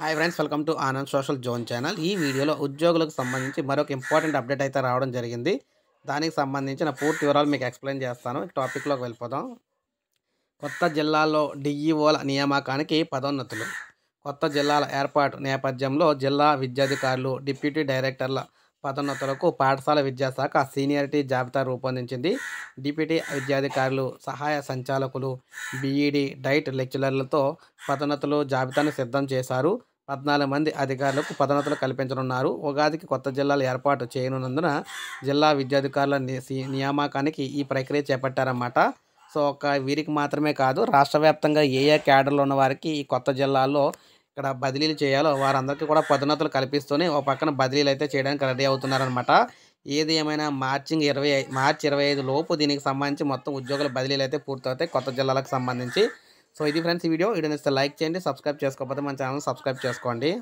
hi friends welcome to Anand social zone channel ఈ వీడియోలో ఉద్యోగులకు సంబంధించి మరొక ఇంపార్టెంట్ అప్డేట్ అయితే రావడం జరిగింది దానికి సంబంధించిన పూర్తి వివరాలు మీకు ఎక్స్ప్లెయిన్ చేస్తాను టాపిక్లోకి వెళ్ళిపోదాం కొత్త జిల్లాలో డిఈఓల e నియామకానికి పదోన్నతులు కొత్త జిల్లాల ఏర్పాటు నేపథ్యంలో జిల్లా విద్యాధికారులు డిప్యూటీ డైరెక్టర్ల పదోన్నతులకు పాఠశాల విద్యాశాఖ సీనియారిటీ జాబితా రూపొందించింది డిప్యూటీ విద్యాధికారులు సహాయ సంచాలకులు బీఈడి డైట్ లెక్చరర్లతో పదోన్నతులు జాబితాను సిద్ధం చేశారు పద్నాలుగు మంది అధికారులకు పదోన్నతులు కల్పించనున్నారు ఉగాదికి కొత్త జిల్లాలు ఏర్పాటు చేయనున్నందున జిల్లా విద్యాధికారుల నియామకానికి ఈ ప్రక్రియ చేపట్టారన్నమాట సో ఒక వీరికి మాత్రమే కాదు రాష్ట్ర వ్యాప్తంగా ఏ ఏ క్యాడర్లో ఉన్న వారికి ఈ కొత్త జిల్లాల్లో ఇక్కడ బదిలీలు చేయాలో వారందరికీ కూడా పదోన్నతులు కల్పిస్తూనే ఓ పక్కన బదిలీలు అయితే చేయడానికి రెడీ అవుతున్నారనమాట ఏది ఏమైనా మార్చింగ్ ఇరవై మార్చి ఇరవై ఐదు లోపు దీనికి సంబంధించి మొత్తం ఉద్యోగుల బదిలీలు అయితే పూర్తవుతాయి కొత్త జిల్లాలకు సంబంధించి సో ఇది ఫ్రెండ్స్ ఈ వీడియో వీడియో లైక్ చేయండి సబ్స్క్రైబ్ చేసుకోకపోతే మన ఛానల్ సబ్స్క్రైబ్ చేసుకోండి